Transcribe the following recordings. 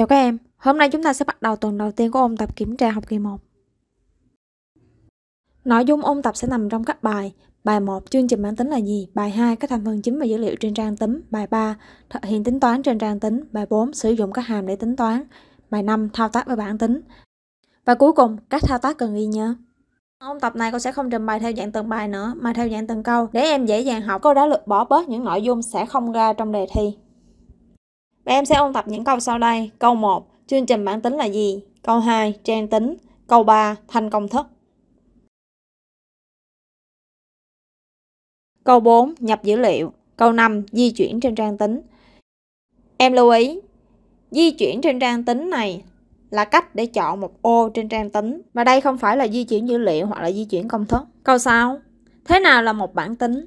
Chào các em, hôm nay chúng ta sẽ bắt đầu tuần đầu tiên của ôn tập kiểm tra học kỳ 1. Nội dung ôn tập sẽ nằm trong các bài Bài 1 chương trình mang tính là gì? Bài 2 các thành phần chính và dữ liệu trên trang tính Bài 3 thực hiện tính toán trên trang tính Bài 4 sử dụng các hàm để tính toán Bài 5 thao tác với bảng tính Và cuối cùng các thao tác cần ghi nhớ Ôn tập này cô sẽ không trình bày theo dạng từng bài nữa mà theo dạng từng câu để em dễ dàng học. Cô đã lược bỏ bớt những nội dung sẽ không ra trong đề thi em sẽ ôn tập những câu sau đây. Câu 1. Chương trình bản tính là gì? Câu 2. Trang tính. Câu 3. Thành công thức. Câu 4. Nhập dữ liệu. Câu 5. Di chuyển trên trang tính. Em lưu ý, di chuyển trên trang tính này là cách để chọn một ô trên trang tính. Và đây không phải là di chuyển dữ liệu hoặc là di chuyển công thức. Câu 6. Thế nào là một bản tính?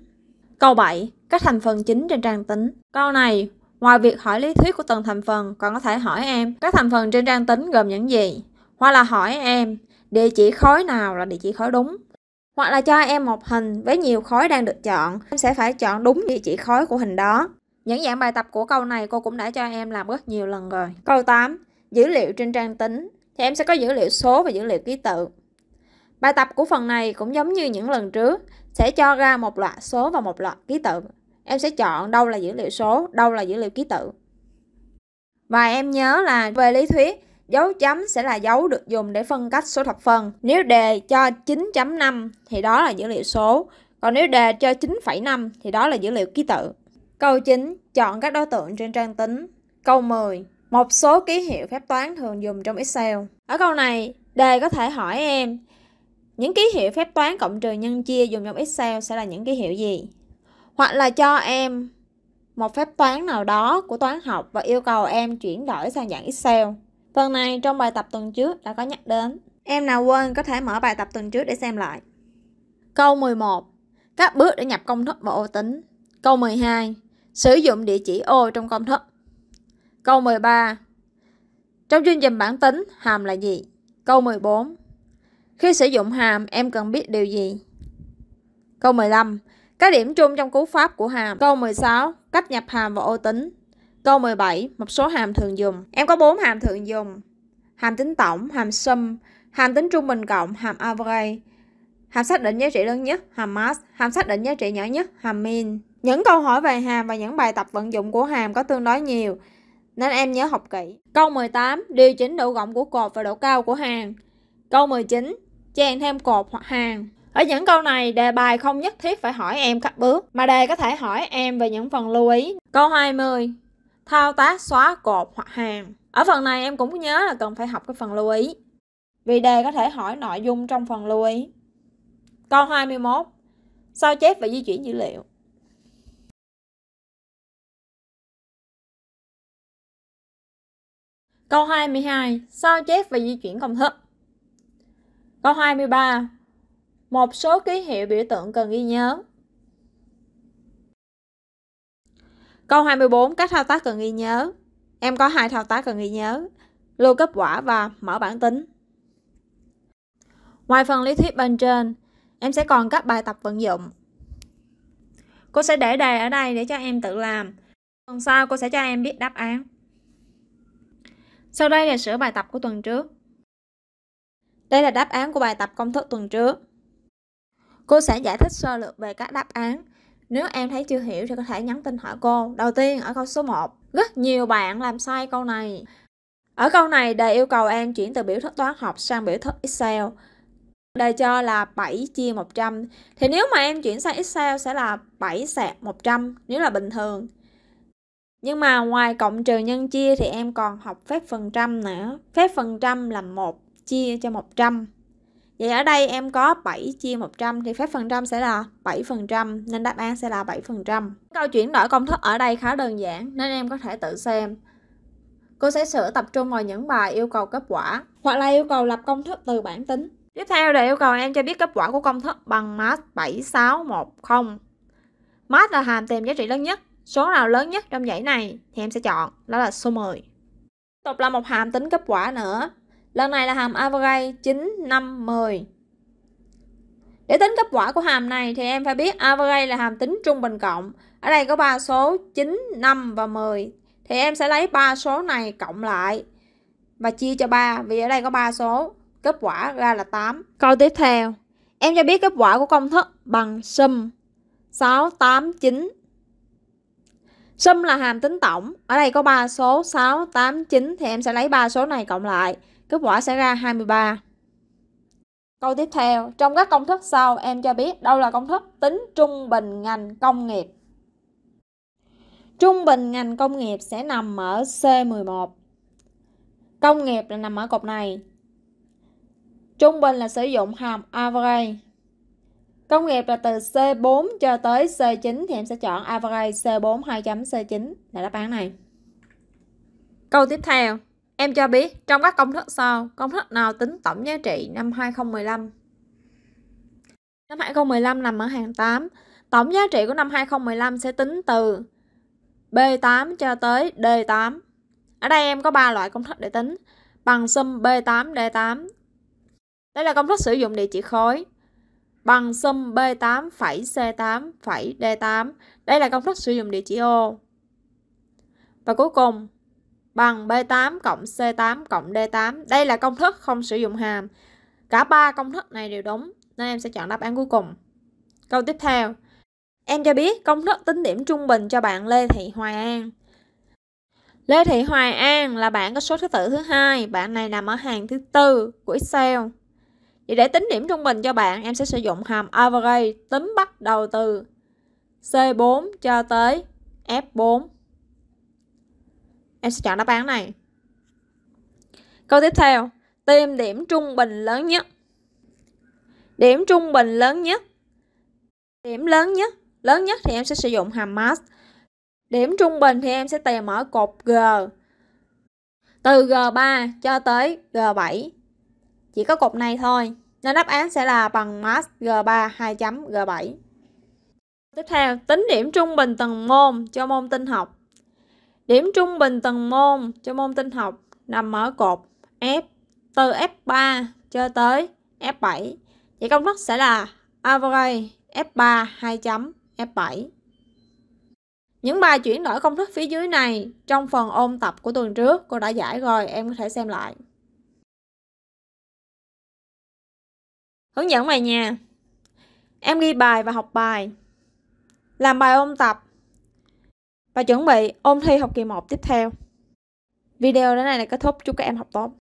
Câu 7. Các thành phần chính trên trang tính. Câu này Ngoài việc hỏi lý thuyết của từng thành phần, còn có thể hỏi em các thành phần trên trang tính gồm những gì. Hoặc là hỏi em địa chỉ khối nào là địa chỉ khối đúng. Hoặc là cho em một hình với nhiều khối đang được chọn, em sẽ phải chọn đúng địa chỉ khối của hình đó. Những dạng bài tập của câu này cô cũng đã cho em làm rất nhiều lần rồi. Câu 8. Dữ liệu trên trang tính. Thì em sẽ có dữ liệu số và dữ liệu ký tự. Bài tập của phần này cũng giống như những lần trước, sẽ cho ra một loạt số và một loạt ký tự em sẽ chọn đâu là dữ liệu số, đâu là dữ liệu ký tự. Và em nhớ là về lý thuyết, dấu chấm sẽ là dấu được dùng để phân cách số thập phân. Nếu đề cho 9.5 thì đó là dữ liệu số, còn nếu đề cho 9,5 thì đó là dữ liệu ký tự. Câu 9, chọn các đối tượng trên trang tính. Câu 10, một số ký hiệu phép toán thường dùng trong Excel. Ở câu này, đề có thể hỏi em những ký hiệu phép toán cộng trừ nhân chia dùng trong Excel sẽ là những ký hiệu gì? hoặc là cho em một phép toán nào đó của toán học và yêu cầu em chuyển đổi sang dạng Excel. Phần này trong bài tập tuần trước đã có nhắc đến. Em nào quên có thể mở bài tập tuần trước để xem lại. Câu 11. Các bước để nhập công thức vào ô tính. Câu 12. Sử dụng địa chỉ ô trong công thức. Câu 13. Trong chương trình bản tính, hàm là gì? Câu 14. Khi sử dụng hàm, em cần biết điều gì? Câu 15. Các điểm chung trong cú pháp của hàm Câu 16 Cách nhập hàm vào ô tính Câu 17 Một số hàm thường dùng Em có 4 hàm thường dùng Hàm tính tổng, hàm sum, hàm tính trung bình cộng, hàm average Hàm xác định giá trị lớn nhất, hàm max, hàm xác định giá trị nhỏ nhất, hàm min Những câu hỏi về hàm và những bài tập vận dụng của hàm có tương đối nhiều nên em nhớ học kỹ. Câu 18, điều chỉnh độ rộng của cột và độ cao của hàng. Câu 19, chèn thêm cột hoặc hàng. Ở những câu này, đề bài không nhất thiết phải hỏi em các bước, mà đề có thể hỏi em về những phần lưu ý. Câu 20. Thao tác xóa cột hoặc hàng. Ở phần này em cũng nhớ là cần phải học cái phần lưu ý. Vì đề có thể hỏi nội dung trong phần lưu ý. Câu 21. Sao chép và di chuyển dữ liệu. Câu 22. Sao chép và di chuyển công thức. Câu 23. Một số ký hiệu biểu tượng cần ghi nhớ. Câu 24, các thao tác cần ghi nhớ. Em có hai thao tác cần ghi nhớ, lưu kết quả và mở bản tính. Ngoài phần lý thuyết bên trên, em sẽ còn các bài tập vận dụng. Cô sẽ để đề ở đây để cho em tự làm. Tuần sau cô sẽ cho em biết đáp án. Sau đây là sửa bài tập của tuần trước. Đây là đáp án của bài tập công thức tuần trước. Cô sẽ giải thích sơ lược về các đáp án. Nếu em thấy chưa hiểu thì có thể nhắn tin hỏi cô. Đầu tiên ở câu số 1, rất nhiều bạn làm sai câu này. Ở câu này đề yêu cầu em chuyển từ biểu thức toán học sang biểu thức Excel. Đề cho là 7 chia 100. Thì nếu mà em chuyển sang Excel sẽ là 7 sạc 100 nếu là bình thường. Nhưng mà ngoài cộng trừ nhân chia thì em còn học phép phần trăm nữa. Phép phần trăm là 1 chia cho 100. Vậy ở đây em có 7 chia 100 thì phép phần trăm sẽ là 7% nên đáp án sẽ là 7%. Câu chuyển đổi công thức ở đây khá đơn giản nên em có thể tự xem. Cô sẽ sửa tập trung vào những bài yêu cầu kết quả hoặc là yêu cầu lập công thức từ bản tính. Tiếp theo là yêu cầu em cho biết kết quả của công thức bằng math 7610. Math là hàm tìm giá trị lớn nhất. Số nào lớn nhất trong dãy này thì em sẽ chọn đó là số 10. Tục là một hàm tính kết quả nữa Lần này là hàm average 9, 5, 10. Để tính kết quả của hàm này thì em phải biết average là hàm tính trung bình cộng. Ở đây có 3 số 9, 5 và 10. Thì em sẽ lấy 3 số này cộng lại và chia cho 3 vì ở đây có 3 số. Kết quả ra là 8. Câu tiếp theo. Em cho biết kết quả của công thức bằng sum 6, 8, 9. Sum là hàm tính tổng. Ở đây có 3 số 6, 8, 9 thì em sẽ lấy 3 số này cộng lại. Kết quả sẽ ra 23. Câu tiếp theo, trong các công thức sau em cho biết đâu là công thức tính trung bình ngành công nghiệp. Trung bình ngành công nghiệp sẽ nằm ở C11. Công nghiệp là nằm ở cột này. Trung bình là sử dụng hàm average. Công nghiệp là từ C4 cho tới C9 thì em sẽ chọn average C4 2.C9 là đáp án này. Câu tiếp theo, Em cho biết trong các công thức sau, công thức nào tính tổng giá trị năm 2015? Năm 2015 nằm ở hàng 8. Tổng giá trị của năm 2015 sẽ tính từ B8 cho tới D8. Ở đây em có 3 loại công thức để tính bằng sum B8 D8. Đây là công thức sử dụng địa chỉ khối bằng sum B8 phẩy C8 D8. Đây là công thức sử dụng địa chỉ ô. Và cuối cùng, bằng B8 cộng C8 cộng D8. Đây là công thức không sử dụng hàm. Cả ba công thức này đều đúng, nên em sẽ chọn đáp án cuối cùng. Câu tiếp theo. Em cho biết công thức tính điểm trung bình cho bạn Lê Thị Hoài An. Lê Thị Hoài An là bạn có số thứ tự thứ hai, bạn này nằm ở hàng thứ tư của Excel. Vậy để tính điểm trung bình cho bạn, em sẽ sử dụng hàm average tính bắt đầu từ C4 cho tới F4. Em sẽ chọn đáp án này. Câu tiếp theo, tìm điểm trung bình lớn nhất. Điểm trung bình lớn nhất. Điểm lớn nhất, lớn nhất thì em sẽ sử dụng hàm max. Điểm trung bình thì em sẽ tìm ở cột G. Từ G3 cho tới G7. Chỉ có cột này thôi. Nên đáp án sẽ là bằng max G3 2 G7. Tiếp theo, tính điểm trung bình từng môn cho môn tinh học. Điểm trung bình từng môn cho môn tin học nằm ở cột F từ F3 cho tới F7. Vậy công thức sẽ là average F3 2 chấm F7. Những bài chuyển đổi công thức phía dưới này trong phần ôn tập của tuần trước cô đã giải rồi, em có thể xem lại. Hướng dẫn về nhà. Em ghi bài và học bài. Làm bài ôn tập và chuẩn bị ôn thi học kỳ 1 tiếp theo. Video đến này là kết thúc. Chúc các em học tốt.